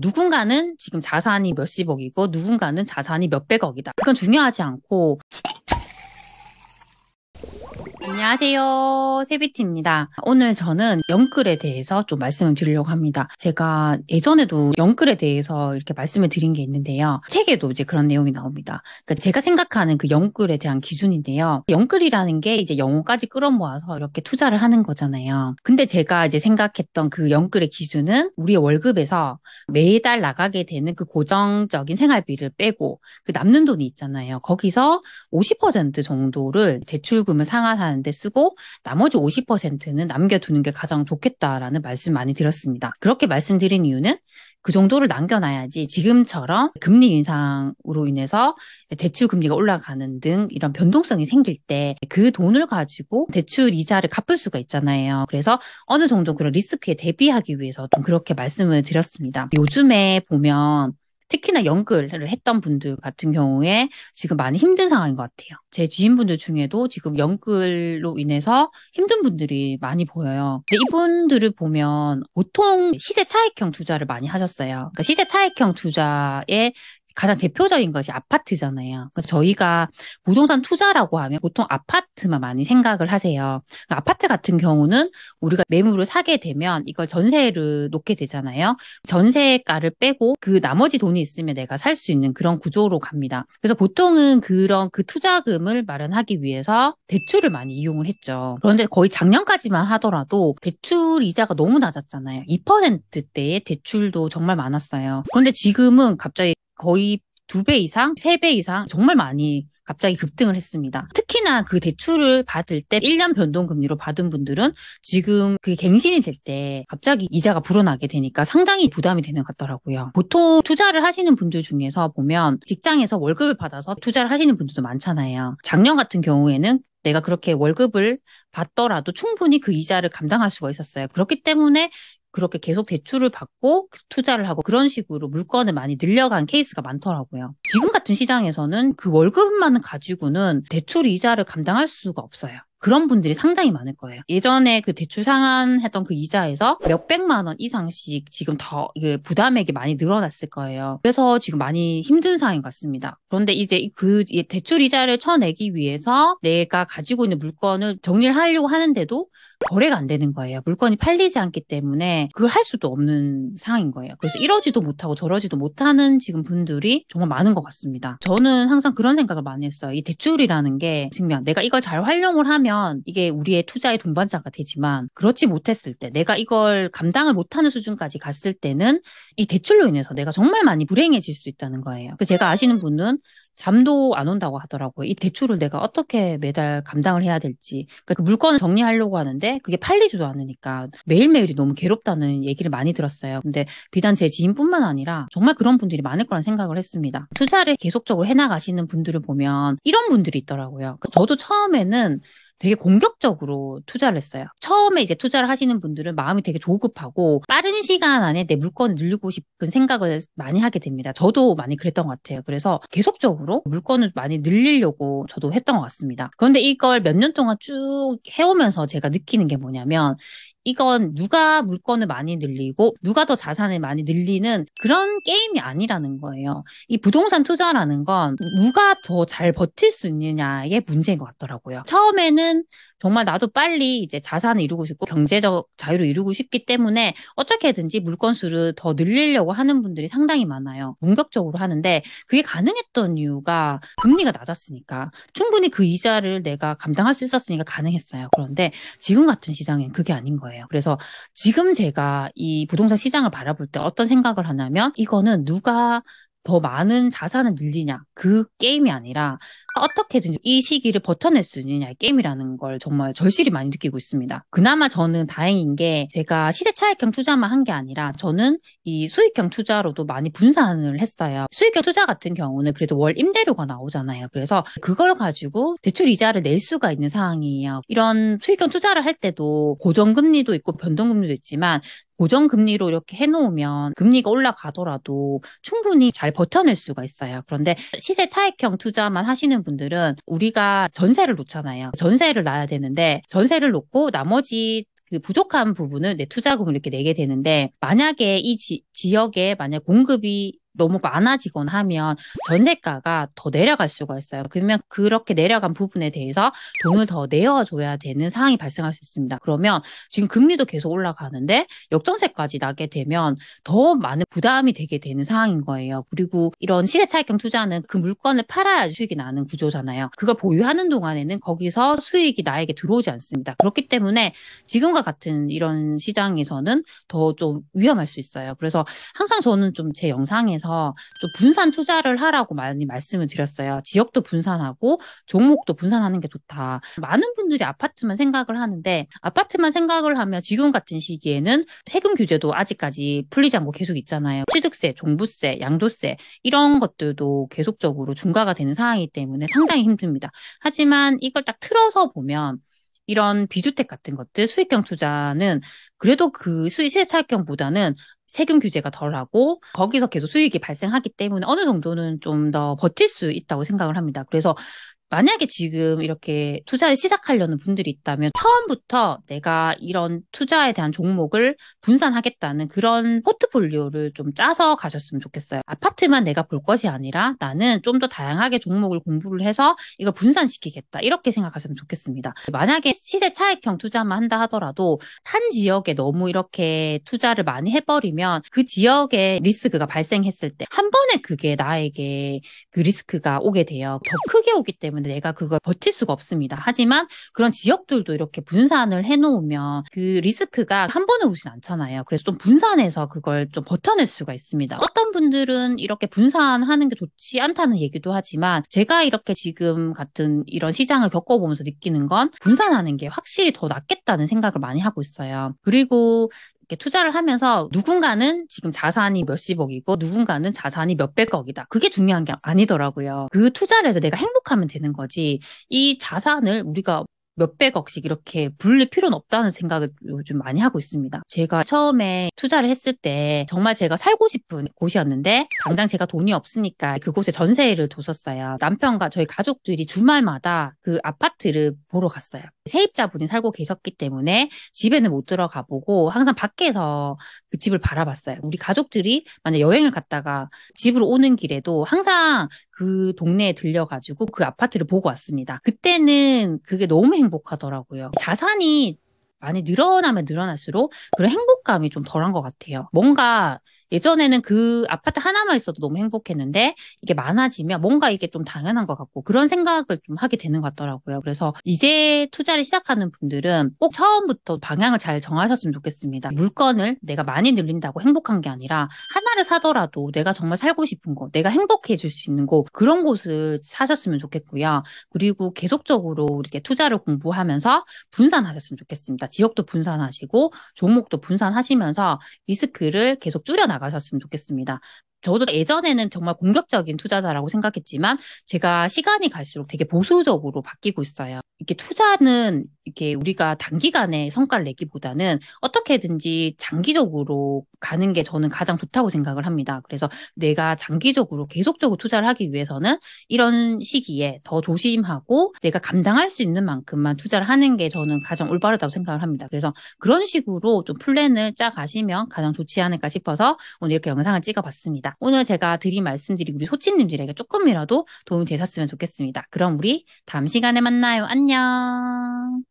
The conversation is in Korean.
누군가는 지금 자산이 몇십억이고 누군가는 자산이 몇백억이다. 그건 중요하지 않고 안녕하세요. 세비티입니다. 오늘 저는 영끌에 대해서 좀 말씀을 드리려고 합니다. 제가 예전에도 영끌에 대해서 이렇게 말씀을 드린 게 있는데요. 책에도 이제 그런 내용이 나옵니다. 그러니까 제가 생각하는 그 영끌에 대한 기준인데요. 영끌이라는 게 이제 영혼까지 끌어모아서 이렇게 투자를 하는 거잖아요. 근데 제가 이제 생각했던 그 영끌의 기준은 우리의 월급에서 매달 나가게 되는 그 고정적인 생활비를 빼고 그 남는 돈이 있잖아요. 거기서 50% 정도를 대출금을 상환한 데 쓰고 나머지 50%는 남겨두는 게 가장 좋겠다라는 말씀 많이 드렸습니다. 그렇게 말씀드린 이유는 그 정도를 남겨놔야지 지금처럼 금리 인상으로 인해서 대출 금리가 올라가는 등 이런 변동성이 생길 때 그 돈을 가지고 대출 이자를 갚을 수가 있잖아요. 그래서 어느 정도 그런 리스크에 대비하기 위해서 좀 그렇게 말씀을 드렸습니다. 요즘에 보면 특히나 연글을 했던 분들 같은 경우에 지금 많이 힘든 상황인 것 같아요. 제 지인분들 중에도 지금 연글로 인해서 힘든 분들이 많이 보여요. 근데 이분들을 보면 보통 시세 차익형 투자를 많이 하셨어요. 그러니까 시세 차익형 투자의 가장 대표적인 것이 아파트잖아요. 그래서 저희가 부동산 투자라고 하면 보통 아파트만 많이 생각을 하세요. 그러니까 아파트 같은 경우는 우리가 매물을 사게 되면 이걸 전세를 놓게 되잖아요. 전세가를 빼고 그 나머지 돈이 있으면 내가 살 수 있는 그런 구조로 갑니다. 그래서 보통은 그런 그 투자금을 마련하기 위해서 대출을 많이 이용을 했죠. 그런데 거의 작년까지만 하더라도 대출 이자가 너무 낮았잖아요. 2%대의 대출도 정말 많았어요. 그런데 지금은 갑자기 거의 두 배 이상, 세 배 이상 정말 많이 갑자기 급등을 했습니다. 특히나 그 대출을 받을 때 1년 변동금리로 받은 분들은 지금 그게 갱신이 될 때 갑자기 이자가 불어나게 되니까 상당히 부담이 되는 것 같더라고요. 보통 투자를 하시는 분들 중에서 보면 직장에서 월급을 받아서 투자를 하시는 분들도 많잖아요. 작년 같은 경우에는 내가 그렇게 월급을 받더라도 충분히 그 이자를 감당할 수가 있었어요. 그렇기 때문에 그렇게 계속 대출을 받고 투자를 하고 그런 식으로 물건을 많이 늘려간 케이스가 많더라고요. 지금 같은 시장에서는 그 월급만 가지고는 대출 이자를 감당할 수가 없어요. 그런 분들이 상당히 많을 거예요. 예전에 그 대출 상환했던그 이자에서 몇백만 원 이상씩 지금 더 부담액이 많이 늘어났을 거예요. 그래서 지금 많이 힘든 상황인 것 같습니다. 그런데 이제 그 대출 이자를 쳐내기 위해서 내가 가지고 있는 물건을 정리를 하려고 하는데도 거래가 안 되는 거예요. 물건이 팔리지 않기 때문에 그걸 할 수도 없는 상황인 거예요. 그래서 이러지도 못하고 저러지도 못하는 지금 분들이 정말 많은 것 같습니다. 저는 항상 그런 생각을 많이 했어요. 이 대출이라는 게 증명 내가 이걸 잘 활용을 하면 하면 이게 우리의 투자의 동반자가 되지만 그렇지 못했을 때 내가 이걸 감당을 못하는 수준까지 갔을 때는 이 대출로 인해서 내가 정말 많이 불행해질 수 있다는 거예요. 그 제가 아시는 분은 잠도 안 온다고 하더라고요. 이 대출을 내가 어떻게 매달 감당을 해야 될지. 그러니까 그 물건을 정리하려고 하는데 그게 팔리지도 않으니까 매일매일이 너무 괴롭다는 얘기를 많이 들었어요. 근데 비단 제 지인뿐만 아니라 정말 그런 분들이 많을 거란 생각을 했습니다. 투자를 계속적으로 해나가시는 분들을 보면 이런 분들이 있더라고요. 저도 처음에는 되게 공격적으로 투자를 했어요. 처음에 이제 투자를 하시는 분들은 마음이 되게 조급하고 빠른 시간 안에 내 물건을 늘리고 싶은 생각을 많이 하게 됩니다. 저도 많이 그랬던 것 같아요. 그래서 계속적으로 물건을 많이 늘리려고 저도 했던 것 같습니다. 그런데 이걸 몇 년 동안 쭉 해오면서 제가 느끼는 게 뭐냐면 이건 누가 물건을 많이 늘리고 누가 더 자산을 많이 늘리는 그런 게임이 아니라는 거예요. 이 부동산 투자라는 건 누가 더 잘 버틸 수 있느냐의 문제인 것 같더라고요. 처음에는 정말 나도 빨리 이제 자산을 이루고 싶고 경제적 자유를 이루고 싶기 때문에 어떻게든지 물건 수를 더 늘리려고 하는 분들이 상당히 많아요. 본격적으로 하는데 그게 가능했던 이유가 금리가 낮았으니까 충분히 그 이자를 내가 감당할 수 있었으니까 가능했어요. 그런데 지금 같은 시장엔 그게 아닌 거예요. 그래서 지금 제가 이 부동산 시장을 바라볼 때 어떤 생각을 하냐면 이거는 누가 더 많은 자산을 늘리냐 그 게임이 아니라 어떻게든 이 시기를 버텨낼 수 있느냐 게임이라는 걸 정말 절실히 많이 느끼고 있습니다. 그나마 저는 다행인 게 제가 시세 차익형 투자만 한 게 아니라 저는 이 수익형 투자로도 많이 분산을 했어요. 수익형 투자 같은 경우는 그래도 월 임대료가 나오잖아요. 그래서 그걸 가지고 대출 이자를 낼 수가 있는 상황이에요. 이런 수익형 투자를 할 때도 고정금리도 있고 변동금리도 있지만 고정금리로 이렇게 해놓으면 금리가 올라가더라도 충분히 잘 버텨낼 수가 있어요. 그런데 시세 차익형 투자만 하시는 하시는 분들은 우리가 전세를 놓잖아요. 전세를 놔야 되는데 전세를 놓고 나머지 그 부족한 부분을 내 투자금을 이렇게 내게 되는데 만약에 이 지, 지역에 만약 공급이 너무 많아지곤 하면 전세가가 더 내려갈 수가 있어요. 그러면 그렇게 내려간 부분에 대해서 돈을 더 내어줘야 되는 상황이 발생할 수 있습니다. 그러면 지금 금리도 계속 올라가는데 역전세까지 나게 되면 더 많은 부담이 되게 되는 상황인 거예요. 그리고 이런 시세 차익형 투자는 그 물건을 팔아야 수익이 나는 구조잖아요. 그걸 보유하는 동안에는 거기서 수익이 나에게 들어오지 않습니다. 그렇기 때문에 지금과 같은 이런 시장에서는 더 좀 위험할 수 있어요. 그래서 항상 저는 좀 제 영상에서 관련해서 좀 분산 투자를 하라고 많이 말씀을 드렸어요. 지역도 분산하고 종목도 분산하는 게 좋다. 많은 분들이 아파트만 생각을 하는데 아파트만 생각을 하면 지금 같은 시기에는 세금 규제도 아직까지 풀리지 않고 계속 있잖아요. 취득세, 종부세, 양도세 이런 것들도 계속적으로 중과가 되는 상황이기 때문에 상당히 힘듭니다. 하지만 이걸 딱 틀어서 보면 이런 비주택 같은 것들 수익형 투자는 그래도 그 수익 익형보다는 세금 규제가 덜하고 거기서 계속 수익이 발생하기 때문에 어느 정도는 좀 더 버틸 수 있다고 생각을 합니다. 그래서 만약에 지금 이렇게 투자를 시작하려는 분들이 있다면 처음부터 내가 이런 투자에 대한 종목을 분산하겠다는 그런 포트폴리오를 좀 짜서 가셨으면 좋겠어요. 아파트만 내가 볼 것이 아니라 나는 좀 더 다양하게 종목을 공부를 해서 이걸 분산시키겠다. 이렇게 생각하시면 좋겠습니다. 만약에 시세 차익형 투자만 한다 하더라도 한 지역에 너무 이렇게 투자를 많이 해버리면 그 지역에 리스크가 발생했을 때 한 번에 그게 나에게 그 리스크가 오게 돼요. 더 크게 오기 때문에 그러면 내가 그걸 버틸 수가 없습니다. 하지만 그런 지역들도 이렇게 분산을 해놓으면 그 리스크가 한 번에 오진 않잖아요. 그래서 좀 분산해서 그걸 좀 버텨낼 수가 있습니다. 어떤 분들은 이렇게 분산하는 게 좋지 않다는 얘기도 하지만 제가 이렇게 지금 같은 이런 시장을 겪어보면서 느끼는 건 분산하는 게 확실히 더 낫겠다는 생각을 많이 하고 있어요. 그리고 투자를 하면서 누군가는 지금 자산이 몇십억이고 누군가는 자산이 몇백억이다. 그게 중요한 게 아니더라고요. 그 투자를 해서 내가 행복하면 되는 거지. 이 자산을 우리가 몇백억씩 이렇게 불릴 필요는 없다는 생각을 요즘 많이 하고 있습니다. 제가 처음에 투자를 했을 때 정말 제가 살고 싶은 곳이었는데 당장 제가 돈이 없으니까 그곳에 전세를 줬었어요. 남편과 저희 가족들이 주말마다 그 아파트를 보러 갔어요. 세입자분이 살고 계셨기 때문에 집에는 못 들어가 보고 항상 밖에서 그 집을 바라봤어요. 우리 가족들이 만약 여행을 갔다가 집으로 오는 길에도 항상 그 동네에 들려가지고 그 아파트를 보고 왔습니다. 그때는 그게 너무 행복하더라고요. 자산이 많이 늘어나면 늘어날수록 그런 행복감이 좀 덜한 것 같아요. 뭔가 예전에는 그 아파트 하나만 있어도 너무 행복했는데 이게 많아지면 뭔가 이게 좀 당연한 것 같고 그런 생각을 좀 하게 되는 것 같더라고요. 그래서 이제 투자를 시작하는 분들은 꼭 처음부터 방향을 잘 정하셨으면 좋겠습니다. 물건을 내가 많이 늘린다고 행복한 게 아니라 하나를 사더라도 내가 정말 살고 싶은 거, 내가 행복해질 수 있는 곳 그런 곳을 사셨으면 좋겠고요. 그리고 계속적으로 이렇게 투자를 공부하면서 분산하셨으면 좋겠습니다. 지역도 분산하시고 종목도 분산하시면서 리스크를 계속 줄여나가 나가셨으면 좋겠습니다. 저도 예전에는 정말 공격적인 투자자라고 생각했지만 제가 시간이 갈수록 되게 보수적으로 바뀌고 있어요. 이렇게 투자는 이렇게 우리가 단기간에 성과를 내기보다는 어떻게든지 장기적으로 가는 게 저는 가장 좋다고 생각을 합니다. 그래서 내가 장기적으로 계속적으로 투자를 하기 위해서는 이런 시기에 더 조심하고 내가 감당할 수 있는 만큼만 투자를 하는 게 저는 가장 올바르다고 생각을 합니다. 그래서 그런 식으로 좀 플랜을 짜가시면 가장 좋지 않을까 싶어서 오늘 이렇게 영상을 찍어봤습니다. 있다. 오늘 제가 드린 말씀들이 우리 소치님들에게 조금이라도 도움이 되셨으면 좋겠습니다. 그럼 우리 다음 시간에 만나요. 안녕.